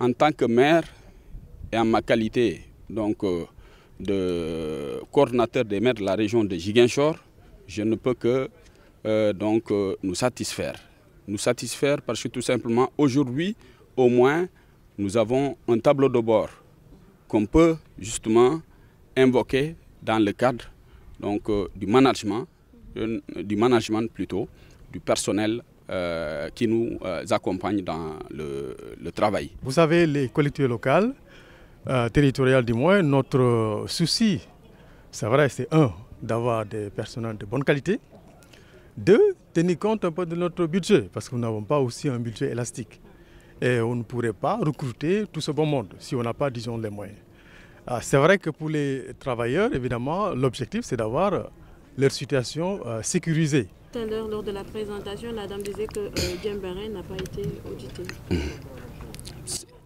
en tant que maire et en ma qualité donc, euh, de coordinateur des maires de la région de Giguinchor, je ne peux que euh, donc, euh, nous satisfaire. Nous satisfaire parce que tout simplement aujourd'hui, au moins, nous avons un tableau de bord qu'on peut justement invoquer dans le cadre donc, du management, du management plutôt, du personnel euh, qui nous euh, accompagnent dans le, le, travail. Vous savez, les collectivités locales, euh, territoriales du moins, notre souci, c'est vrai, c'est un, d'avoir des personnels de bonne qualité, deux, tenir compte un peu de notre budget, parce que nous n'avons pas aussi un budget élastique. Et on ne pourrait pas recruter tout ce bon monde si on n'a pas, disons, les moyens. Ah, c'est vrai que pour les travailleurs, évidemment, l'objectif, c'est d'avoir leur situation euh, sécurisée. lors de la présentation, la disait que euh, n'a pas été audité.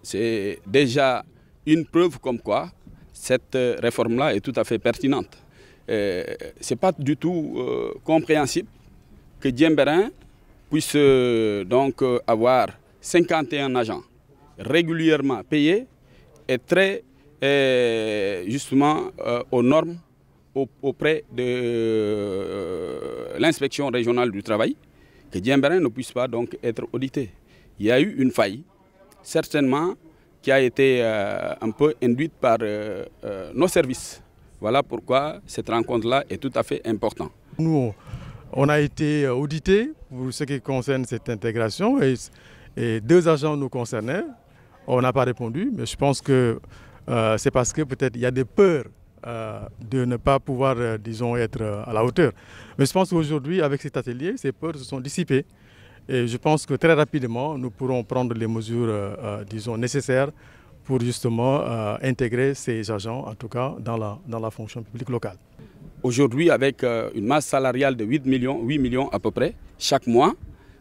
C'est déjà une preuve comme quoi cette euh, réforme-là est tout à fait pertinente. Ce n'est pas du tout compréhensible que Djemberin puisse donc avoir 51 agents régulièrement payés et très justement aux normes auprès de euh, l'inspection régionale du travail que Diemberin ne puisse pas donc être audité. Il y a eu une faille, certainement qui a été euh, un peu induite par euh, nos services. Voilà pourquoi cette rencontre-là est tout à fait importante. Nous, on a été audité pour ce qui concerne cette intégration et, et deux agents nous concernaient. On n'a pas répondu, mais je pense que c'est parce que peut-être il y a des peurs euh, de ne pas pouvoir, euh, disons, être euh, à la hauteur. Mais je pense qu'aujourd'hui, avec cet atelier, ces peurs se sont dissipées. Et je pense que très rapidement, nous pourrons prendre les mesures, disons, nécessaires pour justement intégrer ces agents, en tout cas, dans la, dans la fonction publique locale. Aujourd'hui, avec une masse salariale de 8 millions, 8 millions à peu près, chaque mois,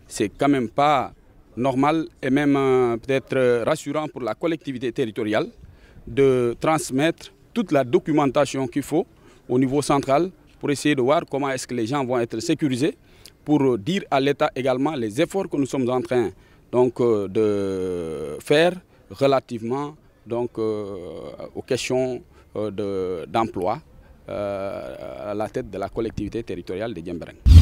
c'est quand même pas normal et même peut-être rassurant pour la collectivité territoriale de transmettre toute la documentation qu'il faut au niveau central pour essayer de voir comment est-ce que les gens vont être sécurisés, pour dire à l'État également les efforts que nous sommes en train donc, euh, de faire relativement donc, euh, aux questions euh, d'emploi à la tête de la collectivité territoriale de Djembereng.